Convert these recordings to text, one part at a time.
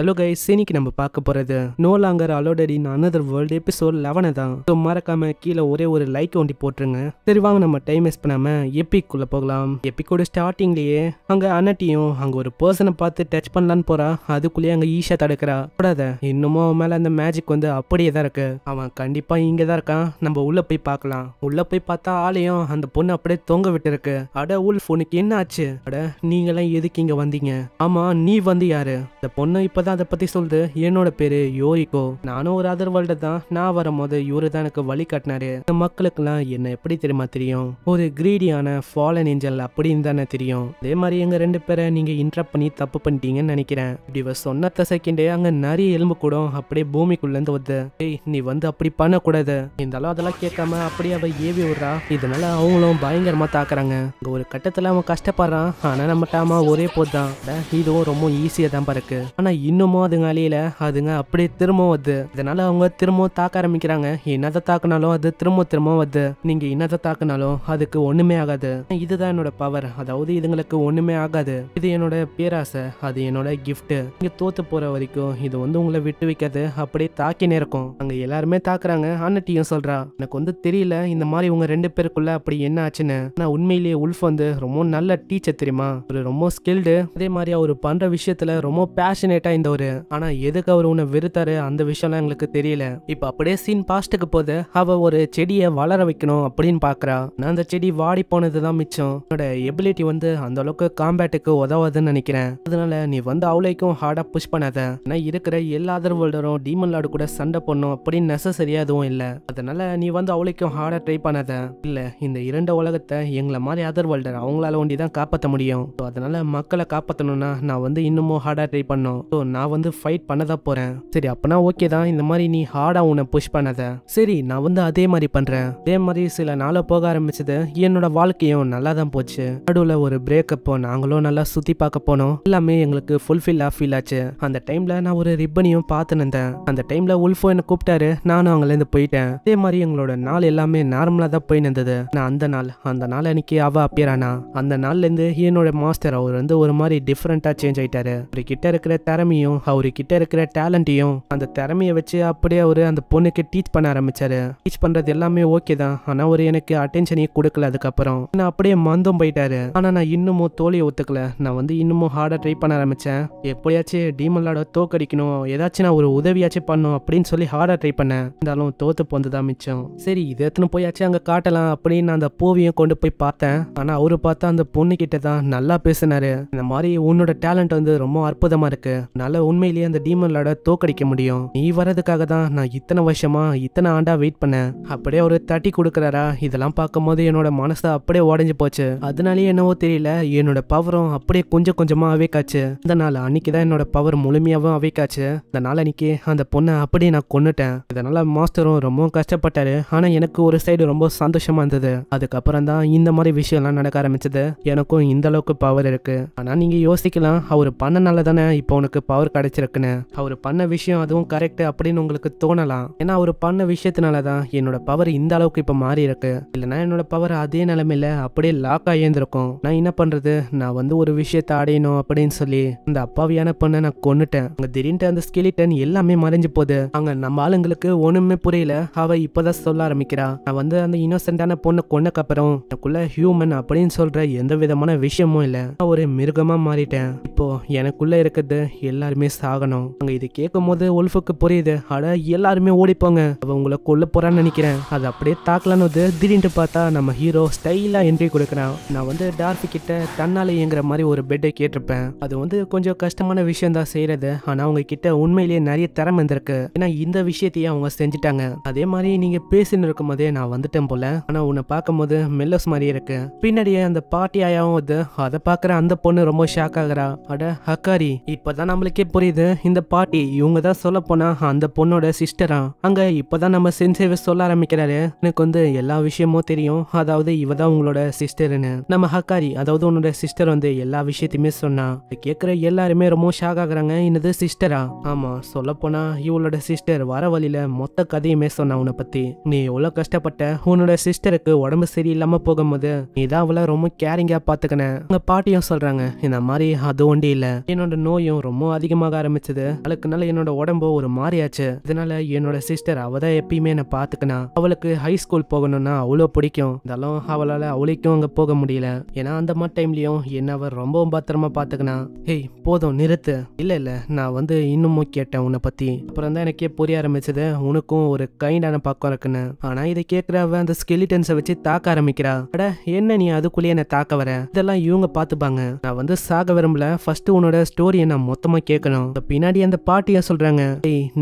hello guys இன்னைக்கு நம்ம பார்க்க போகிறது no longer allotted in another world episode லெவனை தான் ஸோ மறக்காம கீழே ஒரே ஒரு லைக் ஒண்டி போட்டுருங்க சரி வாங்க நம்ம டைம் வேஸ்ட் பண்ணாம எப்பிக்குள்ள போகலாம் எப்பிக்கோட ஸ்டார்டிங்லயே அங்க அனட்டியும் அங்க ஒரு பர்சனை பார்த்து டச் பண்ணலான்னு போறா அதுக்குள்ளேயே அங்க ஈஷா தடுக்கிறா கூடாத இன்னமும் அவன் மேல அந்த மேஜிக் வந்து அப்படியே தான் இருக்கு அவன் கண்டிப்பா இங்க தான் இருக்கான் நம்ம உள்ள போய் பார்க்கலாம் உள்ள போய் பார்த்தா ஆளையும் அந்த பொண்ணு அப்படியே தொங்க விட்டு இருக்கு அட உல் உனக்கு என்ன ஆச்சு அட நீங்களாம் எதுக்கு இங்க வந்தீங்க ஆமா நீ வந்து யாரு இந்த பொண்ணு இப்பதான் தான் அதை பற்றி சொல்லுது என்னோட பேர் யோரிகோ நானும் ஒரு அதர் வேர்ல்டு தான் நான் வரும்போது இவரு தான் எனக்கு வழி காட்டினாரு இந்த எல்லாம் என்ன எப்படி தெரியுமா தெரியும் ஒரு கிரீடியான ஃபாலன் ஏஞ்சல் அப்படின்னு தானே தெரியும் அதே மாதிரி எங்க ரெண்டு பேரை நீங்கள் இன்ட்ரப் பண்ணி தப்பு பண்ணிட்டீங்கன்னு நினைக்கிறேன் இப்படி இவ சொன்னத்த செகண்டே அங்கே நிறைய எலும்பு கூடம் அப்படியே பூமிக்குள்ளேருந்து வருது ஏய் நீ வந்து அப்படி பண்ணக்கூடாது இருந்தாலும் அதெல்லாம் கேட்காம அப்படியே அவ ஏவி விடுறா இதனால அவங்களும் பயங்கரமாக தாக்குறாங்க ஒரு கட்டத்தில் அவன் கஷ்டப்படுறான் ஆனால் நம்ம டாமா ஒரே போதுதான் இதுவும் ரொம்ப ஈஸியாக தான் பாருக்கு ஆனால் இன்னும் இன்னமும் அதுங்க அழியல அதுங்க அப்படியே திரும்பவும் வருது இதனால அவங்க திரும்பவும் தாக்க ஆரம்பிக்கிறாங்க என்னதை தாக்கினாலும் அது திரும்ப திரும்ப வருது நீங்க என்னதை தாக்கினாலும் அதுக்கு ஒண்ணுமே ஆகாது இதுதான் என்னோட பவர் அதாவது இதுங்களுக்கு ஒண்ணுமே ஆகாது இது என்னோட பேராசை அது என்னோட கிஃப்ட் நீங்க தோத்து போற வரைக்கும் இது வந்து உங்களை விட்டு வைக்காது அப்படியே தாக்கினே இருக்கும் அங்க எல்லாருமே தாக்குறாங்க அண்ணட்டியும் சொல்றா எனக்கு வந்து தெரியல இந்த மாதிரி உங்க ரெண்டு பேருக்குள்ள அப்படி என்ன ஆச்சுன்னு நான் உண்மையிலேயே உல்ஃப் வந்து ரொம்ப நல்ல டீச்சர் தெரியுமா ஒரு ரொம்ப ஸ்கில்டு அதே மாதிரி அவர் பண்ற விஷயத்துல ரொம்ப பேஷனேட்டா சேர்ந்தவரு ஆனால் எதுக்கு அவர் உன்னை வெறுத்தாரு அந்த விஷயம்லாம் எங்களுக்கு தெரியல இப்போ அப்படியே சீன் பாஸ்ட்டுக்கு போது அவ ஒரு செடியை வளர வைக்கணும் அப்படின்னு பார்க்குறா நான் அந்த செடி வாடி போனது தான் மிச்சம் என்னோட எபிலிட்டி வந்து அந்த அளவுக்கு காம்பேட்டுக்கு உதவாதுன்னு நினைக்கிறேன் அதனால நீ வந்து அவளைக்கும் ஹார்டாக புஷ் பண்ணாத நான் இருக்கிற எல்லா அதர் வேர்ல்டரும் டீமன் லார்டு கூட சண்டை போடணும் அப்படின்னு சரியா எதுவும் இல்லை அதனால நீ வந்து அவளைக்கும் ஹார்டாக ட்ரை பண்ணாத இல்லை இந்த இரண்டு உலகத்தை எங்களை மாதிரி அதர் வேர்ல்டர் அவங்களால ஒண்டி தான் காப்பாற்ற முடியும் ஸோ அதனால மக்களை காப்பாற்றணும்னா நான் வந்து இன்னமும் ஹார்டாக ட்ரை பண்ணும் நான் வந்து ஃபைட் பண்ண தான் சரி அப்பனா ஓகே தான் இந்த மாதிரி நீ ஹார்டா உன்னை புஷ் பண்ணத சரி நான் வந்து அதே மாதிரி பண்றேன் அதே மாதிரி சில நாளை போக ஆரம்பிச்சது என்னோட வாழ்க்கையும் நல்லா தான் போச்சு நடுவில் ஒரு பிரேக்கப்போ நாங்களும் நல்லா சுற்றி பார்க்க போனோம் எல்லாமே எங்களுக்கு ஃபுல்ஃபில்லா ஃபீல் ஆச்சு அந்த டைம்ல நான் ஒரு ரிப்பனையும் பார்த்து நின்றேன் அந்த டைம்ல உல்ஃபோ என்னை கூப்பிட்டாரு நானும் அங்கேருந்து போயிட்டேன் அதே மாதிரி எங்களோட நாள் எல்லாமே நார்மலா தான் போய் நின்றது நான் அந்த நாள் அந்த நாள் அன்னைக்கு அவ அப்பியரானா அந்த நாள்ல இருந்து என்னோட மாஸ்டர் அவர் வந்து ஒரு மாதிரி டிஃப்ரெண்ட்டாக சேஞ்ச் ஆயிட்டாரு கிட்ட இருக்கிற திறமையை திறமையும் அவர்கிட்ட இருக்கிற டேலண்ட்டையும் அந்த திறமையை வச்சு அப்படியே அவரு அந்த பொண்ணுக்கு டீச் பண்ண ஆரம்பிச்சாரு டீச் பண்றது எல்லாமே ஓகே தான் ஆனா அவரு எனக்கு அட்டென்ஷனையும் கொடுக்கல அதுக்கப்புறம் நான் அப்படியே மந்தம் போயிட்டாரு ஆனா நான் இன்னமும் தோழியை ஒத்துக்கல நான் வந்து இன்னமும் ஹார்டா ட்ரை பண்ண ஆரம்பிச்சேன் எப்படியாச்சும் டீமல்லாட தோக்கடிக்கணும் ஏதாச்சும் நான் ஒரு உதவியாச்சும் பண்ணும் அப்படின்னு சொல்லி ஹார்டா ட்ரை பண்ணேன் இருந்தாலும் தோத்து போந்து மிச்சம் சரி இதை எடுத்துன்னு போயாச்சும் அங்க காட்டலாம் அப்படின்னு நான் அந்த பூவியும் கொண்டு போய் பார்த்தேன் ஆனா அவரு பார்த்தா அந்த பொண்ணு கிட்ட தான் நல்லா பேசினாரு இந்த மாதிரி உன்னோட டேலண்ட் வந்து ரொம்ப அற்புதமா இருக்கு என்னால் உண்மையிலேயே அந்த டீமன்லோட தோக்கடிக்க முடியும் நீ வரதுக்காக தான் நான் இத்தனை வருஷமா இத்தனை ஆண்டா வெயிட் பண்ணேன் அப்படியே அவர் தட்டி கொடுக்குறாரா இதெல்லாம் பார்க்கும்போது என்னோட மனசு அப்படியே உடஞ்சி போச்சு அதனாலயே என்னவோ தெரியல என்னோட பவரும் அப்படியே கொஞ்சம் கொஞ்சமாக அவேக்காச்சு இந்த நாள் அன்னைக்கு தான் என்னோட பவர் முழுமையாகவும் அவைக்காச்சு இந்த நாள் அன்னைக்கு அந்த பொண்ணை அப்படியே நான் கொண்டுட்டேன் இதனால மாஸ்டரும் ரொம்ப கஷ்டப்பட்டாரு ஆனால் எனக்கு ஒரு சைடு ரொம்ப சந்தோஷமா இருந்தது அதுக்கப்புறம் தான் இந்த மாதிரி விஷயம்லாம் நடக்க ஆரம்பிச்சது எனக்கும் இந்த அளவுக்கு பவர் இருக்கு ஆனால் நீங்கள் யோசிக்கலாம் அவர் பண்ணனால தானே இப்போ உனக்கு பவர் பவர் கிடைச்சிருக்குன்னு அவர் பண்ண விஷயம் அதுவும் கரெக்ட் அப்படின்னு உங்களுக்கு தோணலாம் ஏன்னா அவர் பண்ண விஷயத்தினால தான் என்னோட பவர் இந்த அளவுக்கு இப்போ மாறி இருக்கு இல்லைனா என்னோட பவர் அதே நிலைமையில அப்படியே லாக் ஆகியிருந்திருக்கும் நான் என்ன பண்றது நான் வந்து ஒரு விஷயத்த அடையணும் அப்படின்னு சொல்லி அந்த அப்பாவியான பொண்ணை நான் கொண்டுட்டேன் அங்க திடீர்னு அந்த ஸ்கெலிட்டன் எல்லாமே மறைஞ்சு போகுது அங்க நம்ம ஆளுங்களுக்கு ஒண்ணுமே புரியல அவ இப்பதான் சொல்ல ஆரம்பிக்கிறா நான் வந்து அந்த இன்னோசென்டான பொண்ணை அப்புறம் எனக்குள்ள ஹியூமன் அப்படின்னு சொல்ற எந்த விதமான விஷயமும் இல்லை ஒரு மிருகமா மாறிட்டேன் இப்போ எனக்குள்ள இருக்கிறது எல்லா எல்லாருமே சாகணும் அங்க இது கேட்கும் போது ஒல்ஃபுக்கு புரியுது அட எல்லாருமே ஓடிப்போங்க அவ உங்களை கொல்ல போறான்னு நினைக்கிறேன் அது அப்படியே தாக்கலான்னு வந்து திடீர்னு பார்த்தா நம்ம ஹீரோ ஸ்டைலா என்ட்ரி கொடுக்குறான் நான் வந்து டார்பி கிட்ட தன்னால இயங்குற மாதிரி ஒரு பெட்டை கேட்டிருப்பேன் அது வந்து கொஞ்சம் கஷ்டமான விஷயம் தான் செய்யறது ஆனா அவங்க கிட்ட உண்மையிலேயே நிறைய திறமை இருந்திருக்கு ஏன்னா இந்த விஷயத்தையே அவங்க செஞ்சுட்டாங்க அதே மாதிரி நீங்க பேசினு இருக்கும் போதே நான் வந்துட்டேன் போல ஆனா உன்னை பார்க்கும்போது மெல்லஸ் மாதிரி இருக்கு பின்னாடியே அந்த பாட்டி ஆயாவும் வந்து அதை பார்க்குற அந்த பொண்ணு ரொம்ப ஷாக் ஆகுறா அட ஹக்காரி இப்போதான் நம்மளுக்கு உங்களுக்கே புரியுது இந்த பாட்டி இவங்க தான் சொல்ல போனா அந்த பொண்ணோட சிஸ்டரா அங்க இப்பதான் நம்ம சென்சேவ சொல்ல ஆரம்பிக்கிறாரு எனக்கு வந்து எல்லா விஷயமும் தெரியும் அதாவது இவ தான் உங்களோட சிஸ்டர்னு நம்ம ஹக்காரி அதாவது உன்னோட சிஸ்டர் வந்து எல்லா விஷயத்தையுமே சொன்னா கேட்குற எல்லாருமே ரொம்ப ஷாக் ஆகுறாங்க என்னது சிஸ்டரா ஆமா சொல்ல போனா இவளோட சிஸ்டர் வர வழியில மொத்த கதையுமே சொன்னா உன்னை பத்தி நீ எவ்வளவு கஷ்டப்பட்ட உன்னோட சிஸ்டருக்கு உடம்பு சரியில்லாம போகும்போது நீ தான் அவளை ரொம்ப கேரிங்கா பாத்துக்கணும் உங்க பாட்டியும் சொல்றாங்க இந்த மாதிரி அது ஒண்டி இல்ல என்னோட நோயும் ரொம்ப அதிக அதிகமாக ஆரம்பிச்சது நாளுக்கு என்னோட உடம்பு ஒரு மாறியாச்சு இதனால என்னோட சிஸ்டர் அவதான் தான் எப்பயுமே என்ன பாத்துக்கனா அவளுக்கு ஹை ஸ்கூல் போகணும்னா அவ்வளோ பிடிக்கும் இதெல்லாம் அவளால அவளைக்கும் அங்க போக முடியல ஏன்னா அந்த மாதிரி டைம்லயும் என்ன அவர் ரொம்பவும் பத்திரமா பாத்துக்கணும் ஹேய் போதும் நிறுத்து இல்ல இல்ல நான் வந்து இன்னமும் கேட்டேன் உன்னை பத்தி அப்புறம் தான் எனக்கே புரிய ஆரம்பிச்சது உனக்கும் ஒரு கைண்டான பக்கம் இருக்குன்னு ஆனா இதை கேட்கிறவ அந்த ஸ்கெலிட்டன்ஸை வச்சு தாக்க ஆரம்பிக்கிறா அட என்ன நீ அதுக்குள்ளேயே என்ன தாக்க வர இதெல்லாம் இவங்க பாத்துப்பாங்க நான் வந்து சாக விரும்பல ஃபர்ஸ்ட் உன்னோட ஸ்டோரியை நான் மொத்தமா கேட்கலாம் பின்னாடி அந்த பாட்டியா சொல்றாங்க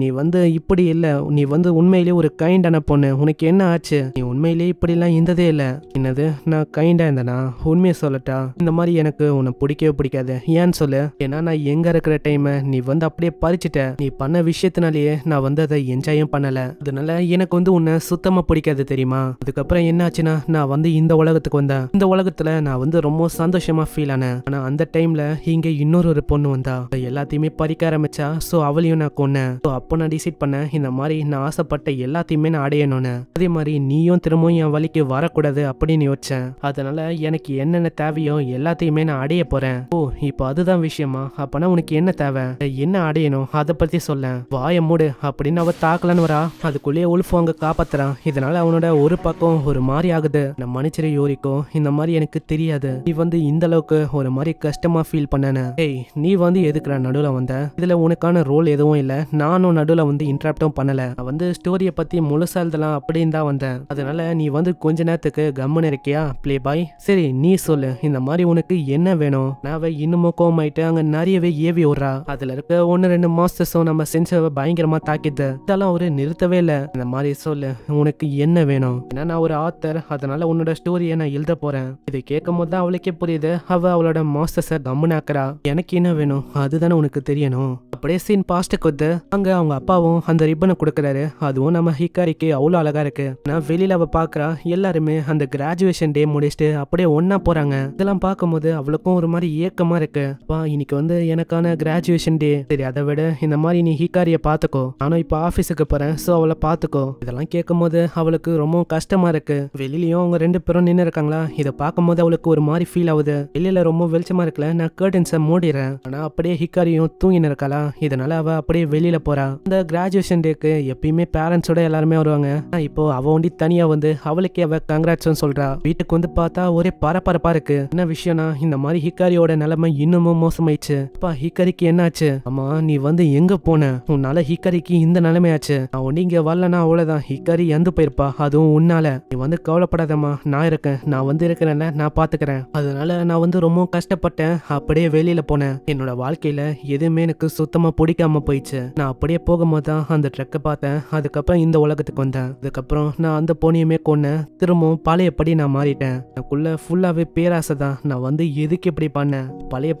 நீ வந்து இப்படி இல்ல நீ வந்து உண்மையிலேயே ஒரு கைண்டான பொண்ணு உனக்கு என்ன ஆச்சு நீ உண்மையிலேயே இப்படி எல்லாம் இருந்ததே இல்ல என்னது நான் கைண்டா இருந்தனா உண்மையை சொல்லட்டா இந்த மாதிரி எனக்கு உன்னை பிடிக்கவே பிடிக்காது ஏன்னு சொல்லு ஏன்னா நான் எங்க இருக்கிற டைம் நீ வந்து அப்படியே பறிச்சுட்ட நீ பண்ண விஷயத்தினாலேயே நான் வந்து அதை என்ஜாயும் பண்ணல அதனால எனக்கு வந்து உன்னை சுத்தமா பிடிக்காது தெரியுமா அதுக்கப்புறம் என்ன ஆச்சுன்னா நான் வந்து இந்த உலகத்துக்கு வந்தேன் இந்த உலகத்துல நான் வந்து ரொம்ப சந்தோஷமா ஃபீல் ஆனேன் ஆனா அந்த டைம்ல இங்க இன்னொரு ஒரு பொண்ணு வந்தா எல்லாத்தையும் எல்லாத்தையுமே பறிக்க ஆரம்பிச்சா ஸோ அவளையும் நான் கொன்னேன் ஸோ அப்போ நான் டிசைட் பண்ணேன் இந்த மாதிரி நான் ஆசைப்பட்ட எல்லாத்தையுமே நான் அடையணும்னு அதே மாதிரி நீயும் திரும்பவும் என் வழிக்கு வரக்கூடாது அப்படின்னு யோசிச்சேன் அதனால எனக்கு என்னென்ன தேவையோ எல்லாத்தையுமே நான் அடைய போறேன் ஓ இப்போ அதுதான் விஷயமா அப்பனா உனக்கு என்ன தேவை என்ன அடையணும் அதை பத்தி சொல்ல வாய மூடு அப்படின்னு அவ தாக்கலன்னு வரா அதுக்குள்ளேயே உல்ஃபு அவங்க காப்பாத்துறான் இதனால அவனோட ஒரு பக்கம் ஒரு மாதிரி ஆகுது நம்ம மன்னிச்சிரு யோரிக்கும் இந்த மாதிரி எனக்கு தெரியாது நீ வந்து இந்த அளவுக்கு ஒரு மாதிரி கஷ்டமா ஃபீல் பண்ணன ஏய் நீ வந்து எதுக்குற நடுவில் நடுவில் வந்தேன் இதில் உனக்கான ரோல் எதுவும் இல்லை நானும் நடுவில் வந்து இன்ட்ராப்டும் பண்ணலை வந்து ஸ்டோரியை பற்றி முழுசா எழுதலாம் அப்படின்னு தான் வந்தேன் அதனால நீ வந்து கொஞ்ச நேரத்துக்கு கம்முன்னு இருக்கியா பிளே பாய் சரி நீ சொல்லு இந்த மாதிரி உனக்கு என்ன வேணும் நான் இன்னமும் கோமாயிட்டு அங்கே நிறையவே ஏவி விடுறா அதில் இருக்க ஒன்று ரெண்டு மாஸ்டர்ஸும் நம்ம செஞ்ச பயங்கரமாக தாக்கிது இதெல்லாம் ஒரு நிறுத்தவே இல்லை இந்த மாதிரி சொல்லு உனக்கு என்ன வேணும் ஏன்னா நான் ஒரு ஆத்தர் அதனால உன்னோட ஸ்டோரியை நான் எழுத போறேன் இது கேட்கும் போது தான் அவளுக்கே புரியுது அவள் அவளோட மாஸ்டர்ஸை கம்முனாக்குறா எனக்கு என்ன வேணும் அதுதானே உனக்கு எனக்கு தெரியணும் அப்படியே சீன் பாஸ்ட் கொத்து அங்க அவங்க அப்பாவும் அந்த ரிப்பனை கொடுக்குறாரு அதுவும் நம்ம ஹிக்காரிக்கு அவ்வளோ அழகா இருக்கு நான் வெளியில அவ பாக்குறா எல்லாருமே அந்த கிராஜுவேஷன் டே முடிச்சுட்டு அப்படியே ஒன்னா போறாங்க இதெல்லாம் பார்க்கும்போது அவளுக்கும் ஒரு மாதிரி ஏக்கமா இருக்கு வா இன்னைக்கு வந்து எனக்கான கிராஜுவேஷன் டே சரி அதை விட இந்த மாதிரி நீ ஹிக்காரியை பார்த்துக்கோ நானும் இப்போ ஆஃபீஸுக்கு போறேன் ஸோ அவளை பார்த்துக்கோ இதெல்லாம் கேட்கும்போது அவளுக்கு ரொம்ப கஷ்டமா இருக்கு வெளியிலயும் அவங்க ரெண்டு பேரும் நின்று இருக்காங்களா இதை போது அவளுக்கு ஒரு மாதிரி ஃபீல் ஆகுது வெளியில ரொம்ப வெளிச்சமா இருக்கல நான் கேர்டன்ஸை மூடிடுறேன் ஆனா அப்படியே ஹிக்காரியும் இன்னும் தூங்கின்னு இருக்கலாம் இதனால் அவள் அப்படியே வெளியில போறா இந்த கிராஜுவேஷன் டேக்கு எப்பயுமே பேரண்ட்ஸோட எல்லாருமே வருவாங்க இப்போ அவ ஒண்டி தனியா வந்து அவளுக்கே அவள் கங்க்ராட்ஸ்னு சொல்றா வீட்டுக்கு வந்து பார்த்தா ஒரே பரபரப்பா இருக்கு என்ன விஷயம்னா இந்த மாதிரி ஹிக்காரியோட நிலைமை இன்னமும் மோசமாயிடுச்சு அப்பா ஹிக்காரிக்கு என்னாச்சு அம்மா நீ வந்து எங்க போன உன்னால ஹிக்காரிக்கு இந்த நிலைமையாச்சு நான் ஒண்டி இங்கே வரலன்னா அவ்வளவுதான் ஹிக்காரி இறந்து போயிருப்பா அதுவும் உன்னால நீ வந்து கவலைப்படாதம்மா நான் இருக்கேன் நான் வந்து இருக்கிறேன்ல நான் பார்த்துக்கிறேன் அதனால நான் வந்து ரொம்ப கஷ்டப்பட்டேன் அப்படியே வெளியில போனேன் என்னோட வாழ்க்கையில எதுவுமே எனக்கு சுத்தமாக பிடிக்காம போயிடுச்சு நான் அப்படியே போகும்போது தான் அந்த ட்ரக்கை பார்த்தேன் அதுக்கப்புறம் இந்த உலகத்துக்கு வந்தேன் அதுக்கப்புறம் நான் அந்த போனியுமே கொன்னேன் திரும்பவும் பழையப்படி நான் மாறிட்டேன் எனக்குள்ள ஃபுல்லாகவே பேராசை தான் நான் வந்து எதுக்கு இப்படி பண்ணேன்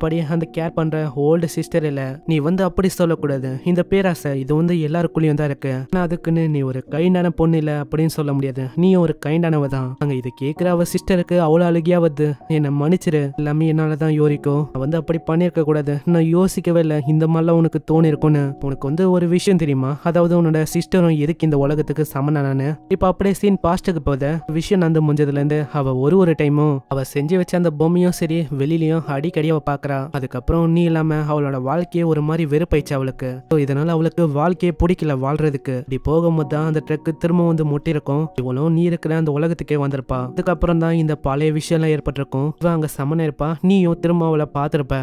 படி அந்த கேர் பண்ணுற ஓல்டு சிஸ்டர் இல்லை நீ வந்து அப்படி சொல்லக்கூடாது இந்த பேராசை இது வந்து எல்லாருக்குள்ளயும் தான் இருக்கு நான் அதுக்குன்னு நீ ஒரு கைண்டான பொண்ணு இல்லை அப்படின்னு சொல்ல முடியாது நீயும் ஒரு கைண்டானவ தான் அங்க இது கேட்குற அவ சிஸ்டருக்கு அவ்வளோ அழுகியா வந்து என்னை மன்னிச்சிரு எல்லாமே என்னால் தான் நான் வந்து அப்படி பண்ணிருக்க கூடாது நான் யோசிக்கவே வயதில் இந்த மாதிரிலாம் உனக்கு தோணிருக்கும்னு உனக்கு வந்து ஒரு விஷயம் தெரியுமா அதாவது உன்னோட சிஸ்டரும் எதுக்கு இந்த உலகத்துக்கு சமனானு இப்ப அப்படியே சீன் பாஸ்டுக்கு போத விஷயம் நடந்து இருந்து அவள் ஒரு ஒரு டைமும் அவள் செஞ்சு வச்ச அந்த பொம்மையும் சரி வெளியிலையும் அடிக்கடி அவ பாக்குறா அதுக்கப்புறம் நீ இல்லாம அவளோட வாழ்க்கையே ஒரு மாதிரி வெறுப்பாயிடுச்சு அவளுக்கு இதனால அவளுக்கு வாழ்க்கையே பிடிக்கல வாழ்றதுக்கு இப்படி போகும்போது தான் அந்த ட்ரக்கு திரும்ப வந்து முட்டிருக்கும் இவளும் நீ இருக்கிற அந்த உலகத்துக்கே வந்திருப்பா அதுக்கப்புறம் தான் இந்த பழைய விஷயம்லாம் ஏற்பட்டிருக்கும் இவன் அங்க சமனா இருப்பா நீயும் திரும்ப அவளை பார்த்துருப்ப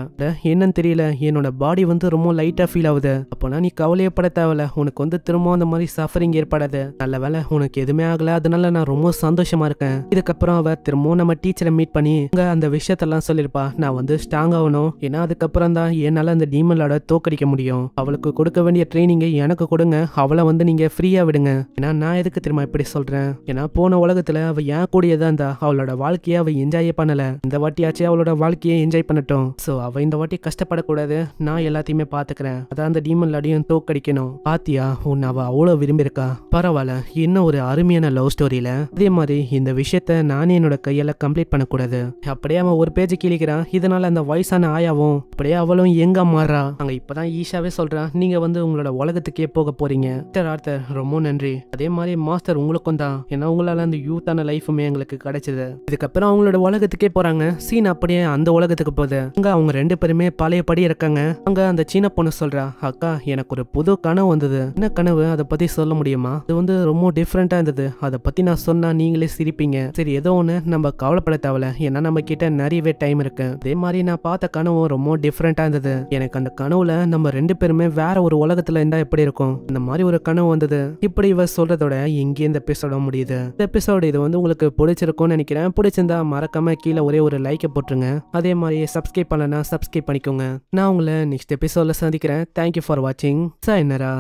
என்னன்னு தெரியல என்னோட பாடி பாடி வந்து ரொம்ப லைட்டாக ஃபீல் ஆகுது அப்போனா நீ கவலையப்பட தேவை உனக்கு வந்து திரும்ப அந்த மாதிரி சஃபரிங் ஏற்படாது நல்ல வேலை உனக்கு எதுவுமே ஆகல அதனால நான் ரொம்ப சந்தோஷமா இருக்கேன் இதுக்கப்புறம் அவ திரும்பவும் நம்ம டீச்சரை மீட் பண்ணி உங்க அந்த விஷயத்தெல்லாம் சொல்லியிருப்பா நான் வந்து ஸ்ட்ராங் ஆகணும் ஏன்னா அதுக்கப்புறம் தான் என்னால் அந்த டீமலோட தோக்கடிக்க முடியும் அவளுக்கு கொடுக்க வேண்டிய ட்ரைனிங்கை எனக்கு கொடுங்க அவளை வந்து நீங்க ஃப்ரீயா விடுங்க ஏன்னா நான் எதுக்கு திரும்ப இப்படி சொல்றேன் ஏன்னா போன உலகத்துல அவ ஏன் கூடியதா இருந்தா அவளோட வாழ்க்கையை அவ என்ஜாயே பண்ணல இந்த வாட்டியாச்சும் அவளோட வாழ்க்கையை என்ஜாய் பண்ணட்டும் ஸோ அவ இந்த வாட்டி கஷ்டப்படக்கூடாது நான் நான் எல்லாத்தையுமே பாத்துக்கிறேன் அதான் அந்த டீமன் லடியும் தோக்கடிக்கணும் பாத்தியா உன் அவ அவ்வளவு விரும்பியிருக்கா பரவாயில்ல என்ன ஒரு அருமையான லவ் ஸ்டோரியில அதே மாதிரி இந்த விஷயத்த நானே என்னோட கையால கம்ப்ளீட் பண்ணக்கூடாது அப்படியே அவன் ஒரு பேஜ் கிழிக்கிறான் இதனால அந்த வயசான ஆயாவும் அப்படியே அவளும் எங்க மாறா அங்க இப்பதான் ஈஷாவே சொல்றான் நீங்க வந்து உங்களோட உலகத்துக்கே போக போறீங்க ஆர்த்தர் ரொம்ப நன்றி அதே மாதிரி மாஸ்டர் உங்களுக்கும் தான் ஏன்னா உங்களால அந்த யூத்தான லைஃபுமே எங்களுக்கு கிடைச்சது இதுக்கப்புறம் அவங்களோட உலகத்துக்கே போறாங்க சீன் அப்படியே அந்த உலகத்துக்கு போகுது அங்க அவங்க ரெண்டு பேருமே பழைய படி இருக்காங்க அங்க அந்த சீன பொண்ணு சொல்றா அக்கா எனக்கு ஒரு புது கனவு வந்தது என்ன கனவு அதை பத்தி சொல்ல முடியுமா அது வந்து ரொம்ப டிஃப்ரெண்டா இருந்தது அதை பத்தி நான் சொன்னா நீங்களே சிரிப்பீங்க சரி ஏதோ ஒன்று நம்ம கவலைப்பட தேவையில்ல ஏன்னா நம்ம கிட்ட நிறையவே டைம் இருக்கு அதே மாதிரி நான் பார்த்த கனவு ரொம்ப டிஃப்ரெண்டா இருந்தது எனக்கு அந்த கனவுல நம்ம ரெண்டு பேருமே வேற ஒரு உலகத்துல இருந்தா எப்படி இருக்கும் இந்த மாதிரி ஒரு கனவு வந்தது இப்படி இவ சொல்றதோட இங்கே இந்த எபிசோட முடியுது இந்த எபிசோடு இது வந்து உங்களுக்கு பிடிச்சிருக்கும்னு நினைக்கிறேன் பிடிச்சிருந்தா மறக்காம கீழே ஒரே ஒரு லைக்கை போட்டுருங்க அதே மாதிரி சப்ஸ்கிரைப் பண்ணலன்னா சப்ஸ்கிரைப் பண்ணிக்கோங்க நான் உங்களை நெக்ஸ்ட் எபிசோடில் சந்திக்கிறேன் தேங்க்யூ ஃபார் வாட்சிங் சாய்னரா